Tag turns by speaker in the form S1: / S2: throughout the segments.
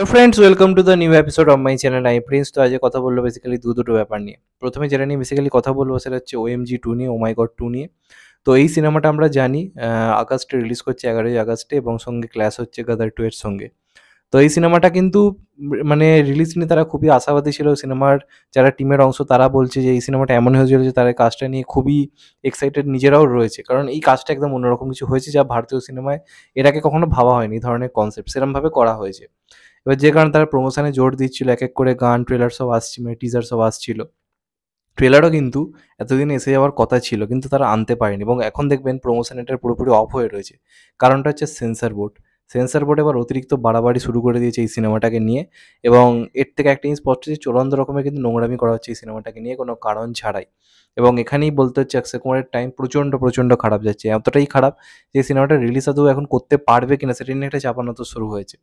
S1: hello friends welcome to the new episode of my channel I prince তো আজ কথা বলবো বেসিক্যালি দু দুটো ব্যাপার নিয়ে প্রথমে যেটা নিয়ে বেসিক্যালি কথা বলবো সেটা হচ্ছে জি টু নিয়ে ওমাই গড টু নিয়ে তো এই সিনেমাটা আমরা জানি আগস্টে রিলিজ করছে এগারোই আগস্টে এবং সঙ্গে ক্লাস হচ্ছে গাদার টু এর সঙ্গে তো এই সিনেমাটা কিন্তু মানে রিলিজ নিয়ে তারা খুবই আশাবাদী ছিল সিনেমার যারা টিমের অংশ তারা বলছে যে এই সিনেমাটা এমন হয়েছিল যে তারা কাজটা নিয়ে খুবই এক্সাইটেড নিজেরাও রয়েছে কারণ এই কাজটা একদম অন্যরকম কিছু হয়েছে যা ভারতীয় সিনেমায় এটাকে কখনো ভাবা হয়নি ধরনের কনসেপ্ট সেরমভাবে করা হয়েছে এবার যে কারণে তারা প্রমোশনে জোর দিচ্ছিল এক এক করে গান ট্রেলার সব আসছিল মানে টিজার সব আসছিল ট্রেলারও কিন্তু এতদিন এসে যাওয়ার কথা ছিল কিন্তু তারা আনতে পারেনি এবং এখন দেখবেন প্রমোশন এটার পুরোপুরি অফ হয়ে রয়েছে কারণটা হচ্ছে সেন্সার বোর্ড সেন্সার বোর্ড এবার অতিরিক্ত বাড়াবাড়ি শুরু করে দিয়েছে এই সিনেমাটাকে নিয়ে এবং এর থেকে একটা জিনিস স্পষ্ট যে চূড়ান্ত রকমের কিন্তু নোংরামি করা হচ্ছে এই সিনেমাটাকে নিয়ে কোনো কারণ ছাড়াই এবং এখানেই বলতে হচ্ছে অক্ষয় কুমারের টাইম প্রচণ্ড প্রচণ্ড খারাপ যাচ্ছে এতটাই খারাপ যে সিনেমাটা রিলিজ আদৌ এখন করতে পারবে কিনা সেটা নিয়ে একটা চাপানত শুরু হয়েছে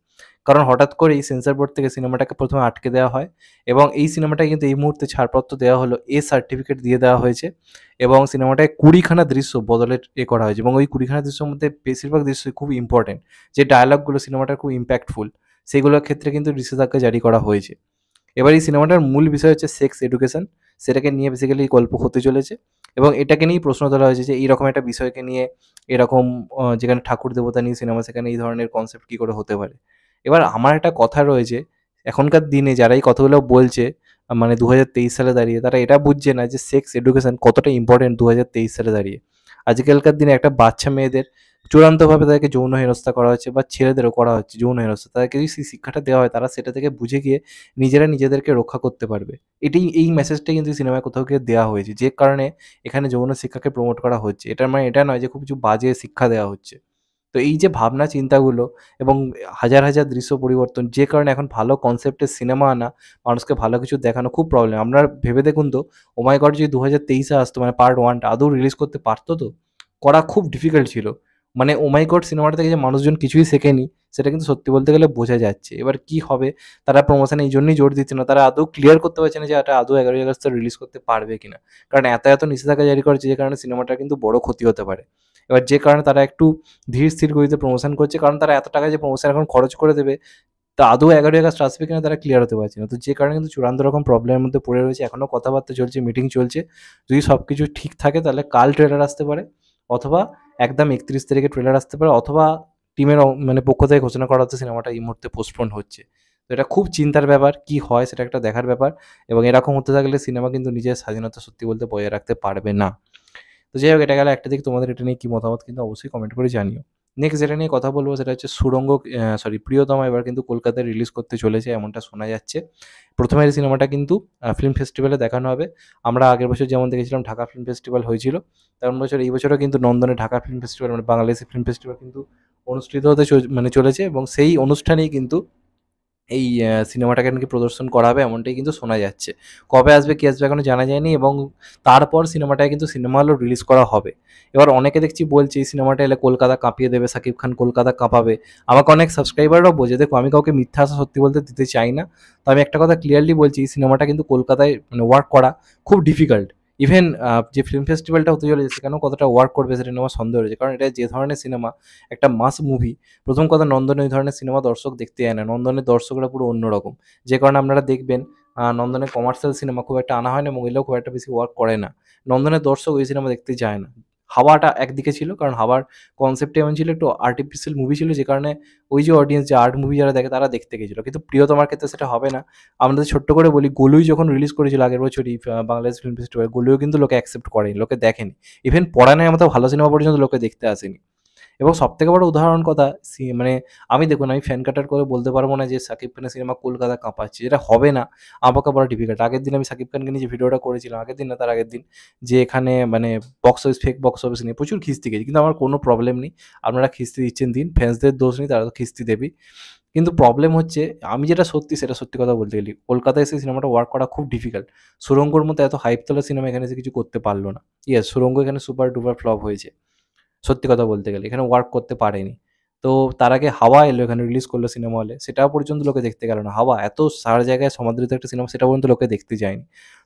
S1: কারণ হঠাৎ করে এই সেন্সার বোর্ড থেকে সিনেমাটাকে প্রথমে আটকে দেওয়া হয় এবং এই সিনেমাটা কিন্তু এই মুহূর্তে ছাড়পত্র দেওয়া হলো এ সার্টিফিকেট দিয়ে দেওয়া হয়েছে এবং সিনেমাটায় কুড়িখানা দৃশ্য বদলে এ করা হয়েছে এবং ওই কুড়িখানা দৃশ্যের মধ্যে বেশিরভাগ দৃশ্যই খুব ইম্পর্টেন্ট যে ডায়লগগুলো সিনেমাটা খুব ইম্প্যাক্টফুল সেগুলোর ক্ষেত্রে কিন্তু নিষেধাজ্ঞা জারি করা হয়েছে এবার এই সিনেমাটার মূল বিষয় হচ্ছে সেক্স এডুকেশন সেটাকে নিয়ে বেসিক্যালি গল্প হতে চলেছে এবং এটাকে নিয়েই প্রশ্ন তোলা হয়েছে যে এইরকম একটা বিষয়কে নিয়ে এরকম যেখানে ঠাকুর দেবতা নিয়ে সিনেমা সেখানে এই ধরনের কনসেপ্ট কী করে হতে পারে এবার আমার একটা কথা রয়েছে এখনকার দিনে যারা এই কথাগুলো বলছে মানে দু সালে দাঁড়িয়ে তারা এটা বুঝছে না যে সেক্স এডুকেশন কতটা ইম্পর্টেন্ট দু সালে দাঁড়িয়ে আজকালকার দিনে একটা বাচ্চা মেয়েদের চূড়ান্তভাবে তাদেরকে যৌন হেনস্থা করা হচ্ছে বা ছেলেদেরও করা হচ্ছে যৌন হেনস্থা তাদেরকে যদি সেই শিক্ষাটা দেওয়া হয় তারা সেটা থেকে বুঝে গিয়ে নিজেরা নিজেদেরকে রক্ষা করতে পারবে এটি এই মেসেজটাই কিন্তু সিনেমায় কোথাও গিয়ে দেওয়া হয়েছে যে কারণে এখানে যৌন শিক্ষাকে প্রমোট করা হচ্ছে এটার মানে এটা নয় যে খুব কিছু বাজে শিক্ষা দেওয়া হচ্ছে তো এই যে ভাবনা চিন্তাগুলো এবং হাজার হাজার দৃশ্য পরিবর্তন যে কারণে এখন ভালো কনসেপ্টের সিনেমা আনা মানুষকে ভালো কিছু দেখানো খুব প্রবলেম আপনার ভেবে দেখুন তো ওমাই oh গড যদি দু হাজার তেইশে আসতো মানে পার্ট ওয়ানটা আদৌ রিলিজ করতে পারতো তো করা খুব ডিফিকাল্ট ছিল মানে ওমাই গড সিনেমাটা থেকে যে মানুষজন কিছুই শেখেনি সেটা কিন্তু সত্যি বলতে গেলে বোঝা যাচ্ছে এবার কি হবে তারা প্রমোশনে এই জন্যই জোর দিচ্ছে না তারা আদৌ ক্লিয়ার করতে পারছে না যে এটা আদৌ এগারোই আগস্ট রিলিজ করতে পারবে কিনা কারণ এত এত নিষেধাজ্ঞা জারি করেছে যে কারণে সিনেমাটা কিন্তু বড় ক্ষতি হতে পারে এবার যে কারণে তারা একটু ধীর স্থির গতিতে প্রমোশন করছে কারণ তারা এত টাকা যে প্রমোশন এখন খরচ করে দেবে তা আদৌ এগারো এগারো আসবে কিনা তারা ক্লিয়ার হতে পারছে না তো যে কারণে কিন্তু চূড়ান্ত রকম প্রবলেমের মধ্যে পড়ে রয়েছে এখনও কথাবার্তা চলছে মিটিং চলছে যদি সব কিছু ঠিক থাকে তাহলে কাল ট্রেলার আসতে পারে অথবা একদম একত্রিশ তারিখে ট্রেলার আসতে পারে অথবা টিমের মানে পক্ষ থেকে ঘোষণা করা হচ্ছে সিনেমাটা এই মুহূর্তে পোস্টপোন হচ্ছে তো এটা খুব চিন্তার ব্যাপার কি হয় সেটা একটা দেখার ব্যাপার এবং এরকম হতে থাকলে সিনেমা কিন্তু নিজের স্বাধীনতা সত্যি বলতে বজায় রাখতে পারবে না তো যাই হোক এটা গেলে একটা দিক তোমাদের এটা নিয়ে কী মতামত কিন্তু অবশ্যই কমেন্ট করে জানিও নেক্সট যেটা নিয়ে কথা বলবো সেটা হচ্ছে সুরঙ্গ সরি প্রিয়তমা এবার কিন্তু কলকাতায় রিলিজ করতে চলেছে এমনটা শোনা যাচ্ছে প্রথমে এই সিনেমাটা কিন্তু ফিল্ম ফেস্টিভ্যালে দেখানো হবে আমরা আগের বছর যেমন দেখেছিলাম ঢাকা ফিল্ম ফেস্টিভ্যাল হয়েছিল তেমন বছর এই বছরও কিন্তু নন্দনে ঢাকা ফিল্ম ফেস্টিভ্যাল মানে বাংলাদেশি ফিল্ম ফেস্টিভ্যাল কিন্তু অনুষ্ঠিত হতে মানে চলেছে এবং সেই অনুষ্ঠানেই কিন্তু এই সিনেমাটাকে নাকি প্রদর্শন করা হবে এমনটাই কিন্তু শোনা যাচ্ছে কবে আসবে কী আসবে এখনও জানা যায়নি এবং তারপর সিনেমাটাকে কিন্তু সিনেমা হলেও রিলিজ করা হবে এবার অনেকে দেখছি বলছে এই সিনেমাটা এলে কলকাতা কাঁপিয়ে দেবে সাকিব খান কলকাতা কাঁপাবে আমাকে অনেক সাবস্ক্রাইবাররাও বোঝে দেখো আমি কাউকে মিথ্যা আশা সত্যি বলতে দিতে চাই না তো আমি একটা কথা ক্লিয়ারলি বলছি এই সিনেমাটা কিন্তু কলকাতায় মানে ওয়ার্ক করা খুব ডিফিকাল্ট ইভেন যে ফিল্ম ফেস্টিভ্যালটা হতে চলেছে সেখানেও কতটা ওয়ার্ক করবে সেটা নিয়ে আমার সন্দেহ রয়েছে কারণ এটা যে ধরনের সিনেমা একটা মাস মুভি প্রথম কথা নন্দনে ওই ধরনের সিনেমা দর্শক দেখতে যায় না নন্দনের দর্শকরা পুরো অন্যরকম যে কারণে আপনারা দেখবেন নন্দনে কমার্শিয়াল সিনেমা খুব একটা আনা হয় না এবং এগুলো খুব একটা বেশি ওয়ার্ক করে না নন্দনের দর্শক ওই সিনেমা দেখতে যায় না হাওয়াটা একদিকে ছিল কারণ হাওয়ার কনসেপ্ট এমন ছিল একটু আর্টিফিশিয়াল মুভি ছিল যে কারণে ওই যে অডিয়েন্স যে আর্ট মুভি যারা দেখে তারা দেখতে গেছিলো কিন্তু প্রিয় তোমার ক্ষেত্রে সেটা হবে না আমরা ছোট্ট করে বলি গোলুই যখন রিলিজ করেছিল আগের বছরই বাংলাদেশ ফিল্ম ফেস্টিভ্যাল গোলুইও কিন্তু লোকে অ্যাকসেপ্ট করেনি লোকে দেখেনি ইভেন পড়ানোর মতো ভালো সিনেমা পর্যন্ত লোকে দেখতে আসেনি এবং সবথেকে বড় উদাহরণ কথা মানে আমি দেখুন আমি ফ্যান কাটার করে বলতে পারবো না যে সাকিব খানের সিনেমা কলকাতা কাঁপাচ্ছে যেটা হবে না আমাকে বড় ডিফিকাল্ট আগের দিন আমি সাকিব খানকে নিয়ে যে ভিডিওটা করেছিলাম আগের দিন না তার আগের দিন যে এখানে মানে box office fake box office নিয়ে প্রচুর খিস্তি গেছে কিন্তু আমার কোনো প্রবলেম নেই আপনারা খিস্তি দিচ্ছেন দিন ফ্যান্সদের দোষ নেই তারা তো খিস্তি দেবেই কিন্তু প্রবলেম হচ্ছে আমি যেটা সত্যি সেটা সত্যি কথা বলতে গেলি কলকাতায় এসে সিনেমাটা ওয়ার্ক করা খুব ডিফিকাল্ট সুরঙ্গর মতো এত হাইপ তোলা সিনেমা এখানে এসে কিছু করতে পারলো না ইয়ে সুরঙ্গ এখানে সুপার ডুপার ফ্লপ হয়েছে সত্যি কথা বলতে গেলে এখানে ওয়ার্ক করতে পারেনি তো তার আগে হাওয়া এলো এখানে রিলিজ করলো সিনেমা হলে সেটা পর্যন্ত লোকে দেখতে গেল না হাওয়া এত সার জায়গায় সমাদৃত একটা সিনেমা সেটা পর্যন্ত লোকে দেখতে যায়নি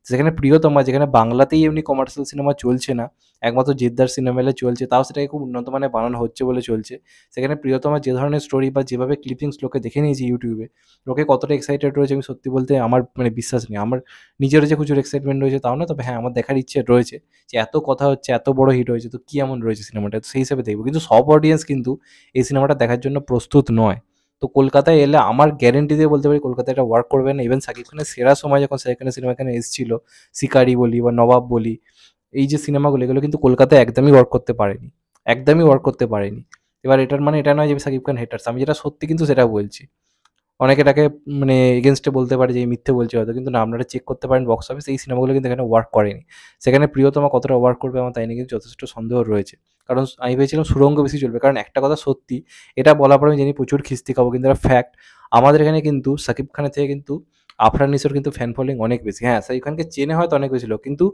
S1: সেখানে প্রিয়তমা যেখানে বাংলাতেই এমনি কমার্শিয়াল সিনেমা চলছে না একমাত্র জেদ্দার সিনেমা এলে চলছে তাও সেটাকে খুব উন্নত মানে বানানো হচ্ছে বলে চলছে সেখানে প্রিয়তমা যে ধরনের স্টোরি বা যেভাবে ক্লিপিংস লোকে দেখে নিয়েছি ইউটিউবে লোকে কতটা এক্সাইটেড রয়েছে আমি সত্যি বলতে আমার মানে বিশ্বাস নেই আমার নিজেরও যে কিছু এক্সাইটমেন্ট রয়েছে তাও না তবে হ্যাঁ আমার দেখার ইচ্ছে রয়েছে যে এত কথা হচ্ছে এত বড় হিট হয়েছে তো কী এমন রয়েছে সিনেমাটা তো সেই হিসাবে দেখবো কিন্তু সব অডিয়েন্স কিন্তু এই সিনেমাটা দেখার জন্য প্রস্তুত নয় তো কলকাতায় এলে আমার গ্যারেন্টি দিয়ে বলতে পারি কলকাতায় এটা ওয়ার্ক করবে না ইভেন সাকিব খানের সেরা সময় যখন শাকিব খানের সিনেমা এখানে এসেছিল শিকারি বলি বা নবাব বলি এই যে সিনেমাগুলো এগুলো কিন্তু কলকাতায় একদমই ওয়ার্ক করতে পারেনি একদমই ওয়ার্ক করতে পারেনি এবার এটার মানে এটা নয় যে সাকিব খান হেটার্স আমি যেটা সত্যি কিন্তু সেটা বলছি অনেকে এটাকে মানে এগেনস্টে বলতে পারে যে মিথ্যে বলছে হয়তো কিন্তু না আপনারা চেক করতে পারেন বক্স অফিস এই সিনেমাগুলো কিন্তু এখানে ওয়ার্ক করেনি সেখানে প্রিয়তমা কতটা ওয়ার্ক করবে আমার তাই নিয়ে কিন্তু যথেষ্ট সন্দেহ রয়েছে কারণ আমি ভেবেছিলাম সুরঙ্গ বেশি চলবে কারণ একটা কথা সত্যি এটা বলার পর আমি জানি প্রচুর খিস্তি খাবো কিন্তু এটা ফ্যাক্ট আমাদের এখানে কিন্তু সাকিব খানের থেকে কিন্তু আফরান নিশোর কিন্তু ফ্যান ফলোয়িং অনেক বেশি হ্যাঁ সাকিব খানকে চেনে হয়তো অনেক বেশি লোক কিন্তু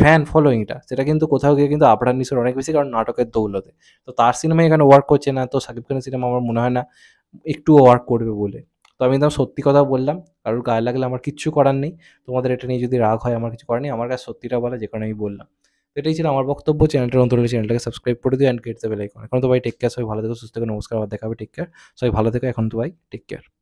S1: ফ্যান ফলোয়িংটা সেটা কিন্তু কোথাও গিয়ে কিন্তু আফরান নিশোর অনেক বেশি কারণ নাটকের দৌলতে তো তার সিনেমা এখানে ওয়ার্ক করছে না তো সাকিব খানের সিনেমা আমার মনে হয় না একটু ওয়ার্ক করবে বলে তো আমি একদম সত্যি কথা বললাম কারোর গায়ে লাগলে আমার কিচ্ছু করার নেই তোমাদের এটা নিয়ে যদি রাগ হয় আমার কিছু করার নেই আমার কাছে সত্যিটা বলা যে কারণে আমি বললাম এটাই ছিল আমার বক্তব্য চ্যানেলটার অন্তরে চ্যানেলটাকে সাবস্ক্রাইব করে দিও অ্যান্ড গেট দেবে এখন তো ভাই টেক কেয়ার সবাই ভালো থেকো সুস্থ থেকে নমস্কার আবার দেখাবে টেক কেয়ার সবাই ভালো থেকো এখন তো ভাই টেক কেয়ার